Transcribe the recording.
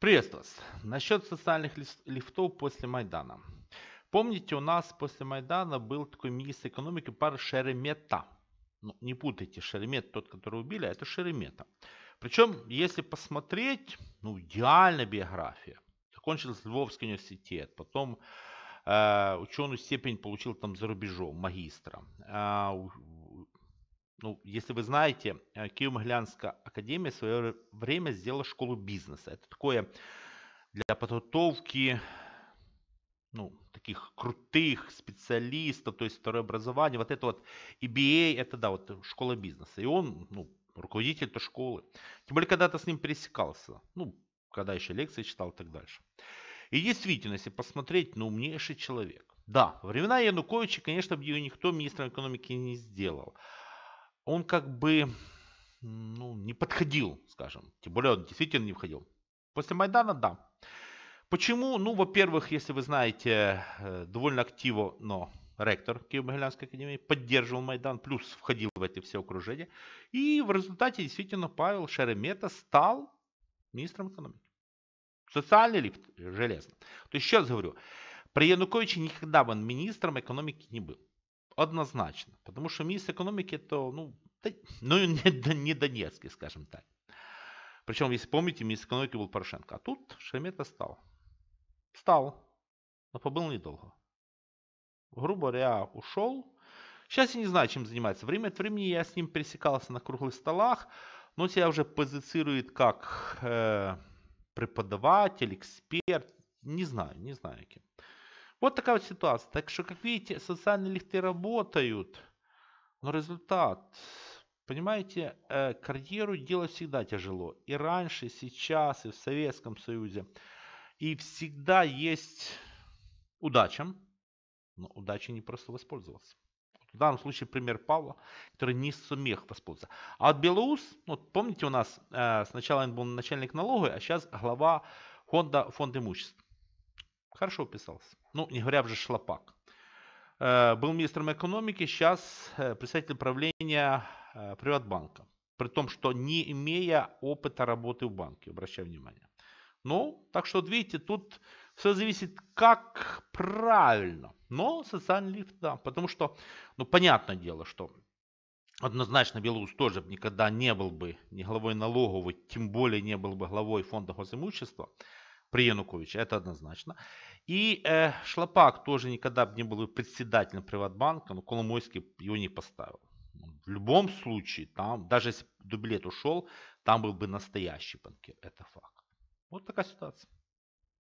Приветствую вас. Насчет социальных лифтов после Майдана. Помните, у нас после Майдана был такой министр экономики пар Шеремета. Ну, не путайте, Шеремет, тот, который убили, а это Шеремета. Причем, если посмотреть, ну, идеальная биография. Закончил Львовский университет, потом э, ученую степень получил там за рубежом, магистра. Э, ну, если вы знаете, э, Киево-Могилянская академия в свое время сделала школу бизнеса. Это такое для подготовки ну, таких крутых специалистов, то есть второе образование, вот это вот EBA, это да, вот школа бизнеса. И он, ну, руководитель этой школы. Тем более, когда-то с ним пересекался, ну, когда еще лекции читал и так дальше. И действительно, если посмотреть, ну, умнейший человек. Да, времена Януковича, конечно, бы его никто министром экономики не сделал он как бы ну, не подходил, скажем. Тем более он действительно не входил. После Майдана, да. Почему? Ну, во-первых, если вы знаете, э, довольно активно но ректор Киево-Могилянской академии поддерживал Майдан, плюс входил в эти все окружения. И в результате действительно Павел Шеремета стал министром экономики. Социальный лифт железно. То есть, еще раз говорю, при Януковиче никогда бы он министром экономики не был. Однозначно. Потому что министр экономики это ну, ну не, не Донецкий, скажем так. Причем, если помните, министр экономики был Порошенко. А тут Шеремета стал. Стал. Но побыл недолго. Грубо говоря, ушел. Сейчас я не знаю, чем занимается. Время от времени я с ним пересекался на круглых столах. Но себя уже позицирует как э, преподаватель, эксперт. Не знаю, не знаю кем. Вот такая вот ситуация. Так что, как видите, социальные лифты работают, но результат... Понимаете, э, карьеру делать всегда тяжело. И раньше, и сейчас, и в Советском Союзе. И всегда есть удача, но удачей не просто воспользоваться. В данном случае пример Павла, который не сумел воспользоваться. А от Белоус, ну, помните у нас, э, сначала он был начальник налога, а сейчас глава фонда, фонд имуществ. Хорошо вписался. Ну, не говоря уже шлопак. Э, был министром экономики, сейчас э, представитель правления э, Приватбанка. При том, что не имея опыта работы в банке, обращаю внимание. Ну, так что, вот видите, тут все зависит, как правильно. Но социальный лифт, да. Потому что, ну, понятное дело, что однозначно Беларусь тоже никогда не был бы ни главой налоговой, тем более не был бы главой фонда госимущества при Януковиче, это однозначно. И э, Шлопак тоже никогда бы не был председателем Приватбанка, но Коломойский его не поставил. В любом случае, там, даже если Дублет ушел, там был бы настоящий банкир, это факт. Вот такая ситуация.